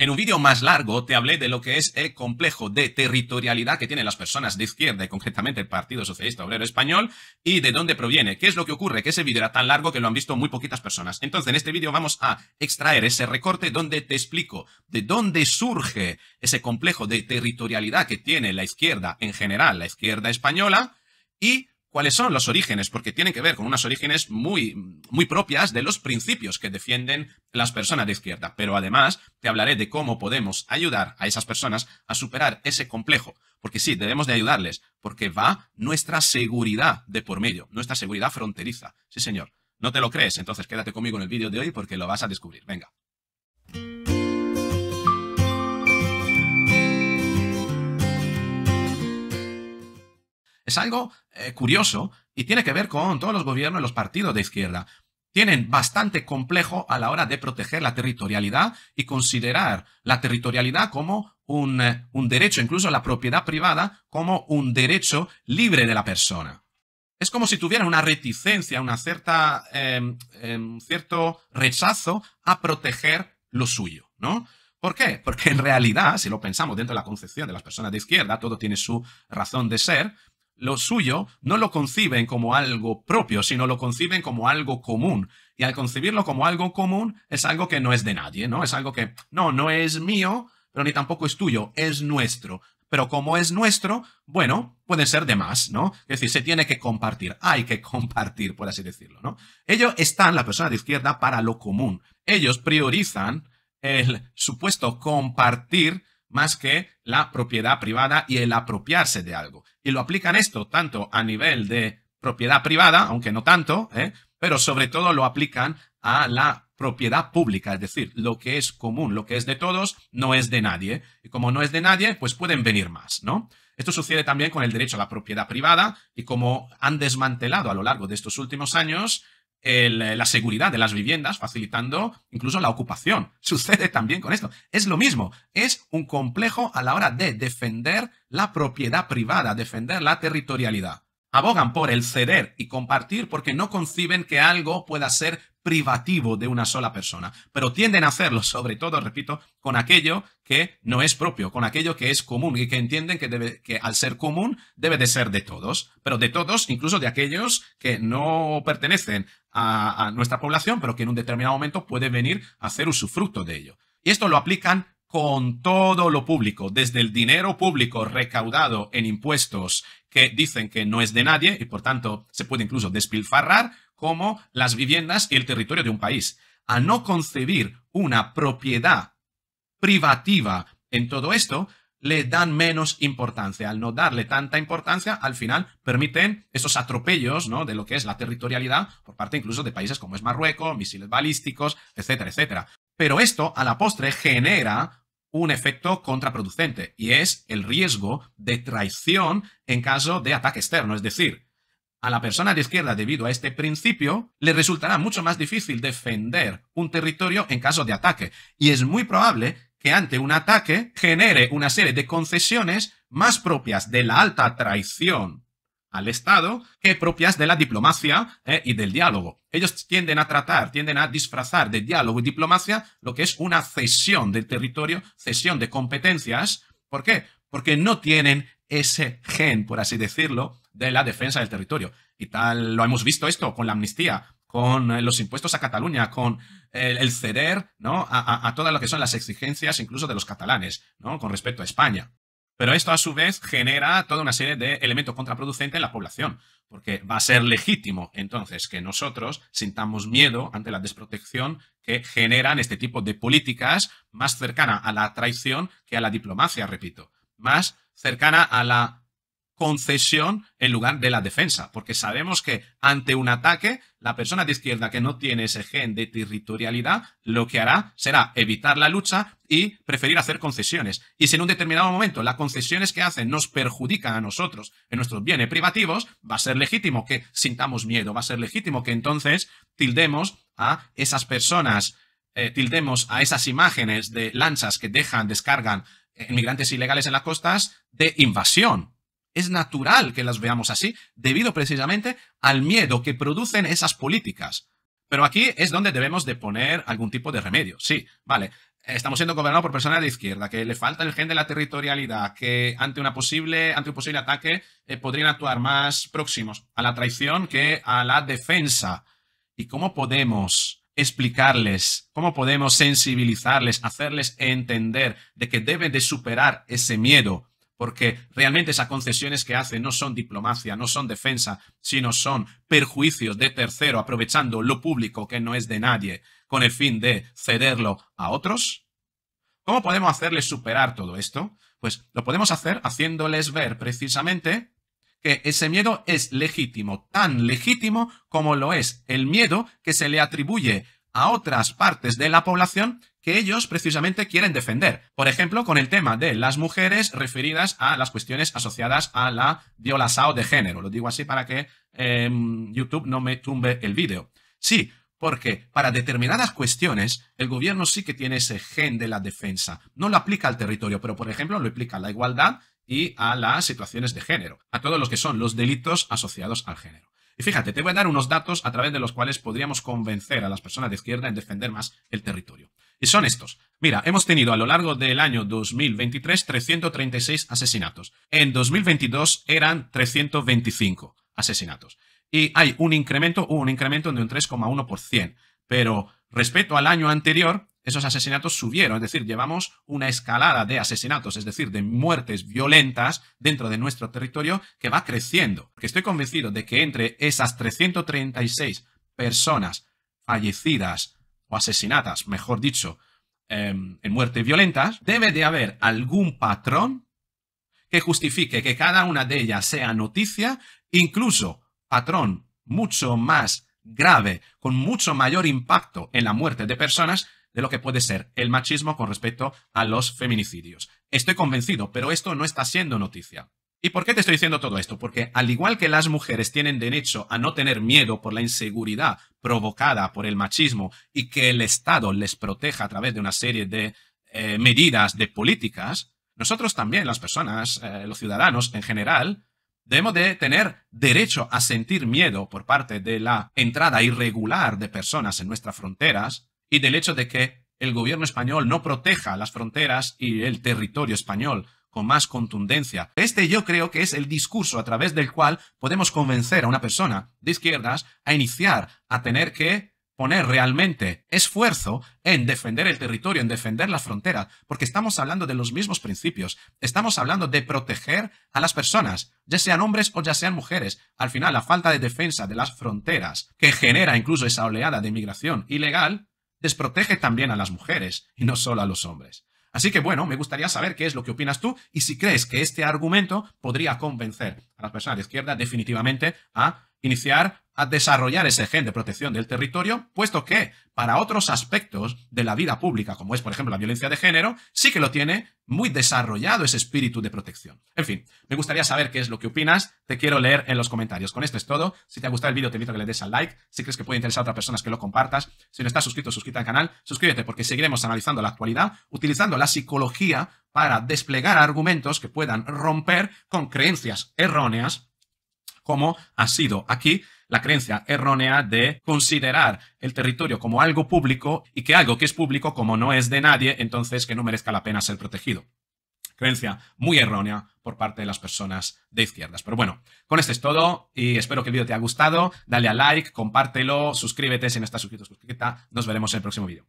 En un vídeo más largo te hablé de lo que es el complejo de territorialidad que tienen las personas de izquierda y concretamente el Partido Socialista Obrero Español y de dónde proviene, qué es lo que ocurre, que ese vídeo era tan largo que lo han visto muy poquitas personas. Entonces en este vídeo vamos a extraer ese recorte donde te explico de dónde surge ese complejo de territorialidad que tiene la izquierda en general, la izquierda española y cuáles son los orígenes, porque tienen que ver con unas orígenes muy, muy propias de los principios que defienden las personas de izquierda. Pero además te hablaré de cómo podemos ayudar a esas personas a superar ese complejo. Porque sí, debemos de ayudarles, porque va nuestra seguridad de por medio, nuestra seguridad fronteriza. Sí, señor. ¿No te lo crees? Entonces quédate conmigo en el vídeo de hoy porque lo vas a descubrir. Venga. Es algo eh, curioso y tiene que ver con todos los gobiernos y los partidos de izquierda. Tienen bastante complejo a la hora de proteger la territorialidad y considerar la territorialidad como un, eh, derecho, incluso la propiedad privada, como un derecho libre de la persona. Es como si tuvieran una reticencia, una cierta, em, em, cierto rechazo a proteger lo suyo, ¿no? ¿Por qué? Porque en realidad, si lo pensamos dentro de la concepción de las personas de izquierda, todo tiene su razón de ser, lo suyo, no lo conciben como algo propio, sino lo conciben como algo común. Y al concebirlo como algo común, es algo que no es de nadie, ¿no? Es algo que, no, no es mío, pero ni tampoco es tuyo, es nuestro. Pero como es nuestro, bueno, puede ser de más, ¿no? Es decir, se tiene que compartir, hay que compartir, por así decirlo, ¿no? Ellos están, la persona de izquierda, para lo común. Ellos priorizan el supuesto compartir más que la propiedad privada y el apropiarse de algo. Y lo aplican esto tanto a nivel de propiedad privada, aunque no tanto, ¿eh? pero sobre todo lo aplican a la propiedad pública, es decir, lo que es común, lo que es de todos, no es de nadie. Y como no es de nadie, pues pueden venir más, ¿no? Esto sucede también con el derecho a la propiedad privada y como han desmantelado a lo largo de estos últimos años eh, la seguridad de las viviendas, facilitando incluso la ocupación. Sucede también con esto. Es lo mismo, es un complejo a la hora de defender la propiedad privada, defender la territorialidad. Abogan por el ceder y compartir porque no conciben que algo pueda ser privativo de una sola persona, pero tienden a hacerlo, sobre todo, repito, con aquello que no es propio, con aquello que es común y que entienden que, debe, que al ser común debe de ser de todos, pero de todos, incluso de aquellos que no pertenecen a, nuestra población, pero que en un determinado momento puede venir a hacer usufructo de ello. Y esto lo aplican con todo lo público, desde el dinero público recaudado en impuestos que dicen que no es de nadie y por tanto se puede incluso despilfarrar, como las viviendas y el territorio de un país. A no concebir una propiedad privativa en todo esto, le dan menos importancia. Al no darle tanta importancia, al final permiten esos atropellos ¿no? de lo que es la territorialidad por parte incluso de países como es Marruecos, misiles balísticos, etcétera, etcétera. Pero esto, a la postre, genera un efecto contraproducente y es el riesgo de traición en caso de ataque externo. Es decir, a la persona de izquierda, debido a este principio, le resultará mucho más difícil defender un territorio en caso de ataque, y es muy probable que ante un ataque genere una serie de concesiones más propias de la alta traición al Estado que propias de la diplomacia eh, y del diálogo. Ellos tienden a tratar, tienden a disfrazar de diálogo y diplomacia lo que es una cesión del territorio, cesión de competencias. ¿Por qué? Porque no tienen ese gen, por así decirlo, de la defensa del territorio. Y tal, lo hemos visto esto con la amnistía, con eh, los impuestos a Cataluña, con eh, el, ceder ¿no? a, todas lo que son las exigencias incluso de los catalanes ¿no? con respecto a España. Pero esto a su vez genera toda una serie de elementos contraproducentes en la población, porque va a ser legítimo entonces que nosotros sintamos miedo ante la desprotección que generan este tipo de políticas más cercana a la traición que a la diplomacia, repito, más cercana a la concesión en lugar de la defensa, porque sabemos que ante un ataque, la persona de izquierda que no tiene ese gen de territorialidad, lo que hará será evitar la lucha y preferir hacer concesiones. Y si en un determinado momento las concesiones que hacen nos perjudican a nosotros en nuestros bienes privativos, va a ser legítimo que sintamos miedo, va a ser legítimo que entonces tildemos a esas personas eh, tildemos a esas imágenes de lanchas que dejan, descargan inmigrantes ilegales en las costas de invasión. Es natural que las veamos así, debido precisamente al miedo que producen esas políticas. Pero aquí es donde debemos de poner algún tipo de remedio. Sí, vale. Estamos siendo gobernados por personas de izquierda, que le falta el gen de la territorialidad, que ante, una posible, ante un posible ataque eh, podrían actuar más próximos a la traición que a la defensa. ¿Y cómo podemos explicarles, cómo podemos sensibilizarles, hacerles entender de que deben de superar ese miedo, porque realmente esas concesiones que hacen no son diplomacia, no son defensa, sino son perjuicios de tercero, aprovechando lo público que no es de nadie, con el fin de cederlo a otros. ¿Cómo podemos hacerles superar todo esto? Pues lo podemos hacer haciéndoles ver precisamente que ese miedo es legítimo, tan legítimo como lo es el miedo que se le atribuye a otras partes de la población que ellos precisamente quieren defender. Por ejemplo, con el tema de las mujeres referidas a las cuestiones asociadas a la violación de género. Lo digo así para que em, YouTube no me tumbe el vídeo. Sí, porque para determinadas cuestiones el gobierno sí que tiene ese gen de la defensa. No lo aplica al territorio, pero por ejemplo lo aplica a la igualdad y a las situaciones de género, a todos los que son los delitos asociados al género. Y fíjate, te voy a dar unos datos a través de los cuales podríamos convencer a las personas de izquierda en defender más el territorio. Y son estos. Mira, hemos tenido a lo largo del año 2023 336 asesinatos. En 2022 eran 325 asesinatos. Y hay un incremento, un incremento de un 3,1%. Pero respecto al año anterior, esos asesinatos subieron, es decir, llevamos una escalada de asesinatos, es decir, de muertes violentas dentro de nuestro territorio que va creciendo. Que estoy convencido de que entre esas 336 personas fallecidas o asesinadas, mejor dicho, em, en muertes violentas, debe de haber algún patrón que justifique que cada una de ellas sea noticia, incluso patrón mucho más grave, con mucho mayor impacto en la muerte de personas de lo que puede ser el machismo con respecto a los feminicidios. Estoy convencido, pero esto no está siendo noticia. ¿Y por qué te estoy diciendo todo esto? Porque al igual que las mujeres tienen derecho a no tener miedo por la inseguridad provocada por el machismo y que el Estado les proteja a través de una serie de eh, medidas, de políticas, nosotros también, las personas, eh, los ciudadanos en general, debemos de tener derecho a sentir miedo por parte de la entrada irregular de personas en nuestras fronteras y del hecho de que el gobierno español no proteja las fronteras y el territorio español con más contundencia. Este yo creo que es el discurso a través del cual podemos convencer a una persona de izquierdas a iniciar a tener que poner realmente esfuerzo en defender el territorio, en defender las fronteras, porque estamos hablando de los mismos principios, estamos hablando de proteger a las personas, ya sean hombres o ya sean mujeres. Al final, la falta de defensa de las fronteras, que genera incluso esa oleada de inmigración ilegal, desprotege también a las mujeres y no solo a los hombres. Así que bueno, me gustaría saber qué es lo que opinas tú y si crees que este argumento podría convencer a la persona de izquierda definitivamente a iniciar a desarrollar ese gen de protección del territorio, puesto que para otros aspectos de la vida pública, como es por ejemplo la violencia de género, sí que lo tiene muy desarrollado ese espíritu de protección. En fin, me gustaría saber qué es lo que opinas, te quiero leer en los comentarios. Con esto es todo, si te ha gustado el vídeo te invito a que le des al like, si crees que puede interesar a otras personas que lo compartas, si no estás suscrito, suscríbete al canal, suscríbete porque seguiremos analizando la actualidad, utilizando la psicología para desplegar argumentos que puedan romper con creencias erróneas, como ha sido aquí la creencia errónea de considerar el territorio como algo público y que algo que es público, como no es de nadie, entonces que no merezca la pena ser protegido. Creencia muy errónea por parte de las personas de izquierdas. Pero bueno, con esto es todo y espero que el vídeo te haya gustado. Dale a like, compártelo, suscríbete si no estás suscrito, suscrita. Nos veremos en el próximo vídeo.